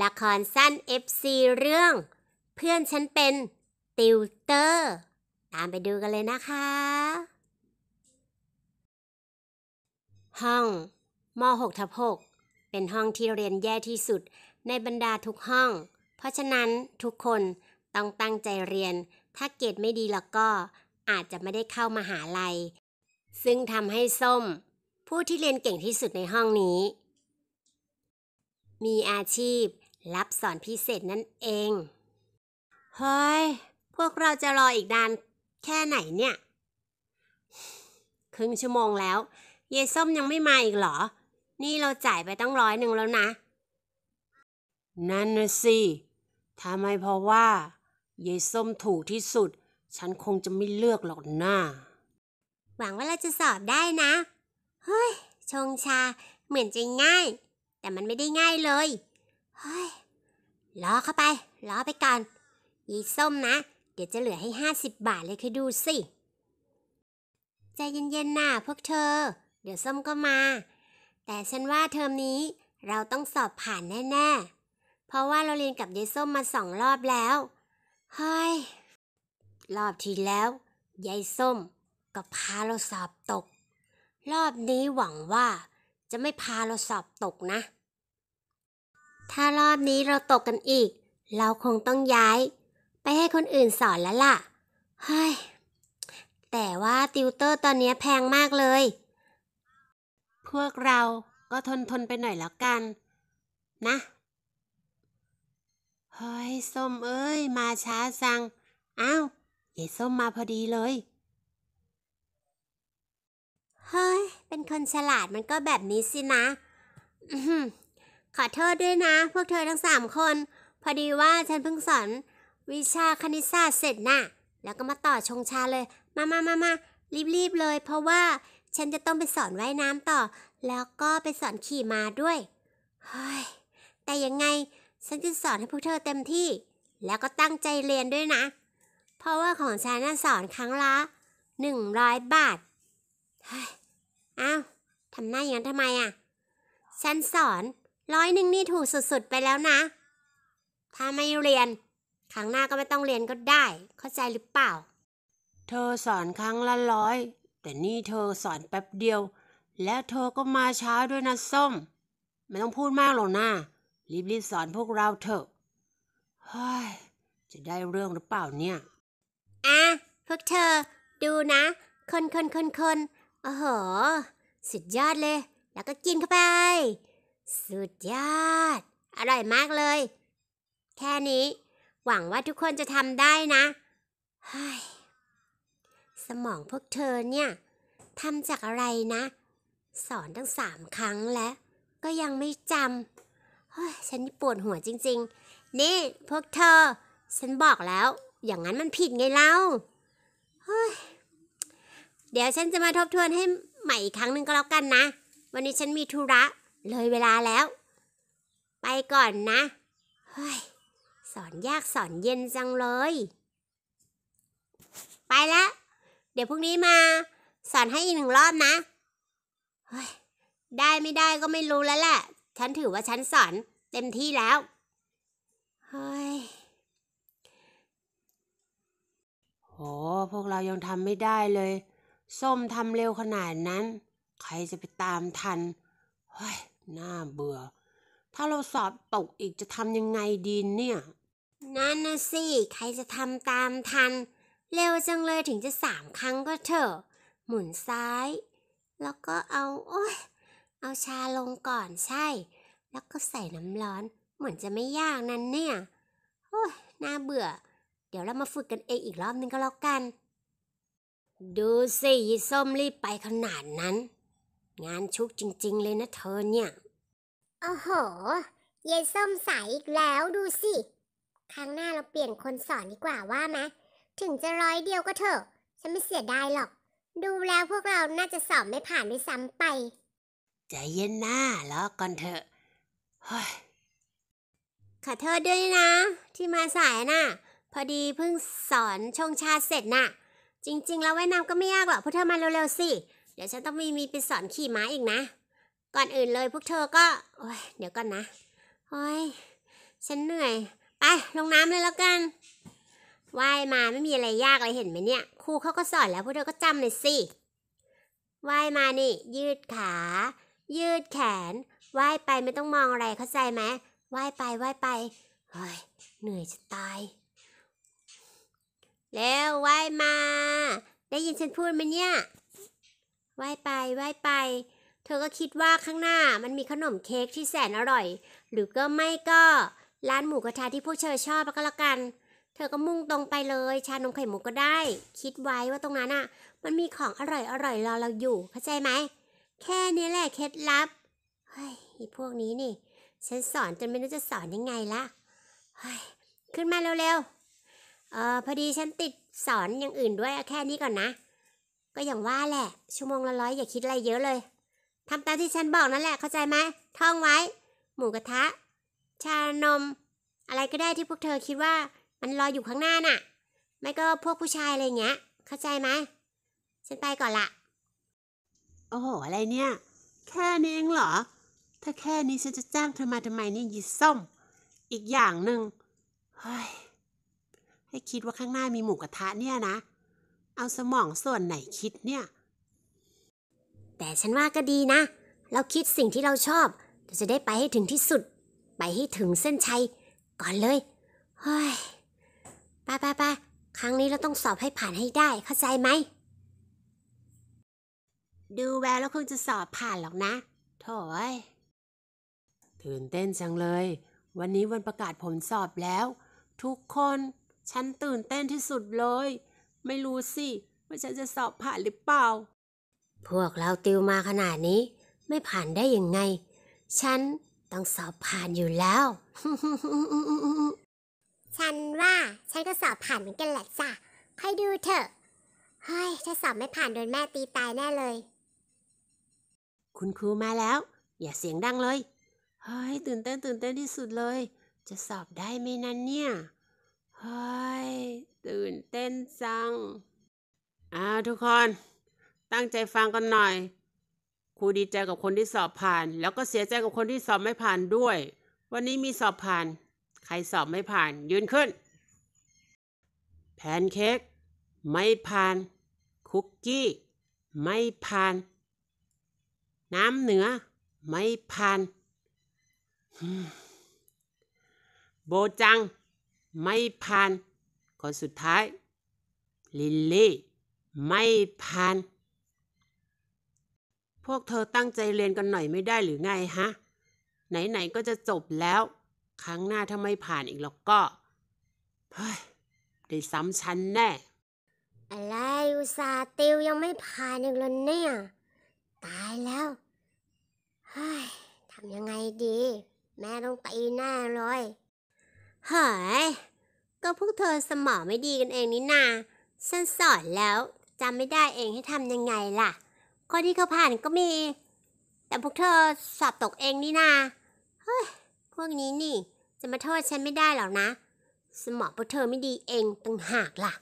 ละครสั้น FC เรื่อง เพื่อนฉันเป็นติวเตอร์ ตามไปดูกันเลยนะคะ ห้องม6ทับ6เป็นห้องที่เรียนแย่ที่สุดในบรรดาทุกห้อง เพราะฉะนั้นทุกคนต้องตั้งใจเรียนถ้าเกรดไม่ดีแล้วก็ อาจจะไม่ได้เข้ามาหาลัย ซึ่งทำให้ส้ม ผู้ที่เรียนเก่งที่สุดในห้องนี้ มีอาชีพรับสอนพิเศษนั่นเอง เฮ้ย พวกเราจะรออีกนานแค่ไหนเนี่ย ครึ่งชั่วโมงแล้ว เยส้มยังไม่มาอีกเหรอ นี่เราจ่ายไปตั้งร้อยหนึ่งแล้วนะ นั่นนะสิทำไมเพราะว่า เยส้มถูกที่สุด ฉันคงจะไม่เลือกหรอกนะ้าหวังว่าเราจะสอบได้นะ เฮ้ย ชงชาเหมือนจะง่าย แต่มันไม่ได้ง่ายเลยเฮ้ยรอเข้าไป รอไปก่อนยีส้มนะเดี๋ยวจะเหลือให้ห้าสิบบาทเลยคือดูสิ ใจเย็นๆน่ะพวกเธอ เดี๋ยวส้มก็มา แต่ฉันว่าเทอมนี้เราต้องสอบผ่านแน่ ๆ เพราะว่าเราเรียนกับยายส้มมาสองรอบแล้ว เฮ้ย รอบที่แล้วยายส้มก็พาเราสอบตก รอบนี้หวังว่าจะไม่พาเราสอบตกนะถ้ารอบนี้เราตกกันอีก เราคงต้องย้าย ไปให้คนอื่นสอนแล้วล่ะ เฮ้ย แต่ว่าติวเตอร์ตอนนี้แพงมากเลย พวกเราก็ทนทนไปหน่อยแล้วกัน นะ เฮ้ยส้มเอ้ย มาช้าสังอ้าวยายส้มมาพอดีเลย เฮ้ย เป็นคนฉลาดมันก็แบบนี้สินะขอโทษด้วยนะ พวกเธอทั้งสามคน พอดีว่าฉันเพิ่งสอนวิชาคณิตศาสตร์เสร็จนะ่ะแล้วก็มาต่อชงชาเลย มามามามารีบๆเลย เพราะว่าฉันจะต้องไปสอนว่ายน้ำต่อ แล้วก็ไปสอนขี่ม้าด้วย เฮ้ย แต่ยังไงฉันจะสอนให้พวกเธอเต็มที่ แล้วก็ตั้งใจเรียนด้วยนะ เพราะว่าของฉันน่สอนครั้งละหนึ่งร้อยบาท เฮ้ย อ้าวทำหน้าอย่างนั้นทำไมอ่ะฉันสอนร้อยหนึ่งนี่ถูกสุดๆไปแล้วนะ ถ้าไม่เรียน ครั้งหน้าก็ไม่ต้องเรียนก็ได้ เข้าใจหรือเปล่า เธอสอนครั้งละร้อย แต่นี่เธอสอนแป๊บเดียว แล้วเธอก็มาช้าด้วยนะส้มไม่ต้องพูดมากหรอกนะ รีบๆสอนพวกเราเถอะเฮ้ยจะได้เรื่องหรือเปล่าเนี่ย อ่ะ พวกเธอดูนะ คนคนคนคนโอ้โหสุดยอดเลย แล้วก็กินเข้าไปสุดยอด อร่อยมากเลย แค่นี้ หวังว่าทุกคนจะทำได้นะ สมองพวกเธอเนี่ย ทำจากอะไรนะ สอนตั้งสามครั้งแล้ว ก็ยังไม่จำเฮ้ยฉันปวดหัวจริงๆ นี่ พวกเธอ ฉันบอกแล้ว อย่างนั้นมันผิดไงเล่าเฮ้ยเดี๋ยวฉันจะมาทบทวนให้ใหม่อีกครั้งหนึ่งก็แล้วกันนะ วันนี้ฉันมีธุระเลยเวลาแล้ว ไปก่อนนะ เฮ้ยสอนยากสอนเย็นจังเลย ไปแล้ว เดี๋ยวพรุ่งนี้มาสอนให้อีกหนึ่งรอบนะเฮ้ยได้ไม่ได้ก็ไม่รู้แล้วแหละ ฉันถือว่าฉันสอนเต็มที่แล้วเฮ้ยโหพวกเรายังทำไม่ได้เลยส้มทำเร็วขนาดนั้น ใครจะไปตามทันเฮ้ยน่าเบื่อ ถ้าเราสอบตกอีกจะทำยังไงดีเนี่ย นั่นนะสิ ใครจะทำตามทัน เร็วจังเลยถึงจะสามครั้งก็เถอะ หมุนซ้าย แล้วก็เอา โอ้ยเอาชาลงก่อนใช่ แล้วก็ใส่น้ำร้อน เหมือนจะไม่ยากนั้นเนี่ย โอ้ยน่าเบื่อ เดี๋ยวเรามาฝึกกันเองอีกรอบนึงก็แล้วกัน ดูสิยิส้มรีบไปขนาดนั้นงานชุกจริง ๆ เลยนะเธอเนี่ยโอ้โหเย็นส้มใสอีกแล้วดูสิ ครั้งหน้าเราเปลี่ยนคนสอนดีกว่าว่าไหมถึงจะร้อยเดียวก็เถอะฉันไม่เสียดายหรอก ดูแล้วพวกเราน่าจะสอบไม่ผ่านด้วยซ้ำไปใจเย็นหน้าแล้วก่อนเถอะขอโทษด้วยนะ ที่มาสายน่ะ พอดีเพิ่งสอนชงชาเสร็จน่ะ จริงๆแล้วว่ายน้ำก็ไม่ยากหรอก พวกเธอมาเร็วๆสิดี๋ยวฉันต้องมีมีไปสอนขี่ม้าอีกนะ ก่อนอื่นเลยพวกเธอก็ โอ้ยเดี๋ยวก่อนนะโอ้ย ฉันเหนื่อย ไป ลงน้ำเลยแล้วกัน ว่ายมาไม่มีอะไรยากเลยเห็นไหมเนี่ย ครูเขาก็สอนแล้วพวกเธอก็จำเลยสิ ว่ายมานี่ยืดขา ยืดแขน ว่ายไปไม่ต้องมองอะไรเข้าใจไหมว่ายไปว่ายไป เฮ้ย เหนื่อยจะตาย แล้วว่ายมา ได้ยินฉันพูดไหมเนี่ยว่ายไปว่ายไป เธอก็คิดว่าข้างหน้ามันมีขนมเค้กที่แสนอร่อย หรือก็ไม่ก็ร้านหมูกระทะที่พวกเธอชอบก็แล้วกัน เธอก็มุ่งตรงไปเลย ชานมไข่มุกก็ได้ คิดไว้ว่าตรงนั้นอ่ะมันมีของอร่อยอร่อยรอเราอยู่ เข้าใจไหม แค่นี้แหละเคล็ดลับเฮ้ยพวกนี้นี่ ฉันสอนจนไม่รู้จะสอนยังไงละเฮ้ยขึ้นมาเร็วๆ เออพอดีฉันติดสอนอย่างอื่นด้วยแค่นี้ก่อนนะก็อย่างว่าแหละ ชั่วโมงละร้อยอย่าคิดอะไรเยอะเลยทำตามที่ฉันบอกนั่นแหละเข้าใจไหมท่องไว้ หมูกระทะ ชานม อะไรก็ได้ที่พวกเธอคิดว่ามันรออยู่ข้างหน้าน่ะไม่ก็พวกผู้ชายอะไรเงี้ยเข้าใจไหมฉันไปก่อนละโอ้โหอะไรเนี่ยแค่นี้เองเหรอ ถ้าแค่นี้ฉันจะจ้างเธอมาทำไมนี่ยยีส้มอีกอย่างหนึ่งเฮ้ยให้คิดว่าข้างหน้ามีหมูกระทะเนี่ยนะเอาสมองส่วนไหนคิดเนี่ย แต่ฉันว่าก็ดีนะ เราคิดสิ่งที่เราชอบเราจะได้ไปให้ถึงที่สุด ไปให้ถึงเส้นชัย ก่อนเลยเฮ้ยป้าป้าป้าครั้งนี้เราต้องสอบให้ผ่านให้ได้เข้าใจไหม ดูแววแล้วคงจะสอบผ่านหรอกนะ โถ่ยตื่นเต้นจังเลย วันนี้วันประกาศผลสอบแล้ว ทุกคน ฉันตื่นเต้นที่สุดเลยไม่รู้สิว่าฉันจะสอบผ่านหรือเปล่า พวกเราติวมาขนาดนี้ ไม่ผ่านได้ยังไง ฉันต้องสอบผ่านอยู่แล้ว ฉันว่าฉันก็สอบผ่านเหมือนกันแหละจ้ะค่อยดูเถอะ เฮ้ย ถ้าสอบไม่ผ่านโดนแม่ตีตายแน่เลย คุณครูมาแล้ว อย่าเสียงดังเลย เฮ้ยตื่นเต้นตื่นเต้นที่สุดเลย จะสอบได้ไหมนั้นเนี่ยเฮ้ยตื่นเต้นจังอ้าวทุกคน ตั้งใจฟังกันหน่อยครูดีใจกับคนที่สอบผ่าน แล้วก็เสียใจกับคนที่สอบไม่ผ่านด้วย วันนี้มีสอบผ่าน ใครสอบไม่ผ่าน ยืนขึ้น แพนเค้กไม่ผ่าน คุกกี้ ไม่ผ่าน น้ำเหนือไม่ผ่าน โบจังไม่ผ่านคนสุดท้าย ลิลลี่ไม่ผ่าน พวกเธอตั้งใจเรียนกันหน่อยไม่ได้หรือไงฮะ ไหนๆก็จะจบแล้ว ครั้งหน้าถ้าไม่ผ่านอีกแล้วก็ เฮ้ย ได้ซ้ำชั้นแน่อะไรอุซาติวยังไม่ผ่านอีกแลวเนี่ย ตายแล้วเฮ้ยทำยังไงดี แม่ต้องตีแน่เลยเฮ้ยก็พวกเธอสมองไม่ดีกันเองนี่นาฉันสอนแล้วจำไม่ได้เองให้ทำยังไงล่ะคนที่เขาผ่านก็มี แต่พวกเธอสอบตกเองนี่นา เฮ้ย พวกนี้นี่จะมาโทษฉันไม่ได้หรอกนะ สมองพวกเธอไม่ดีเองต่างหากล่ะ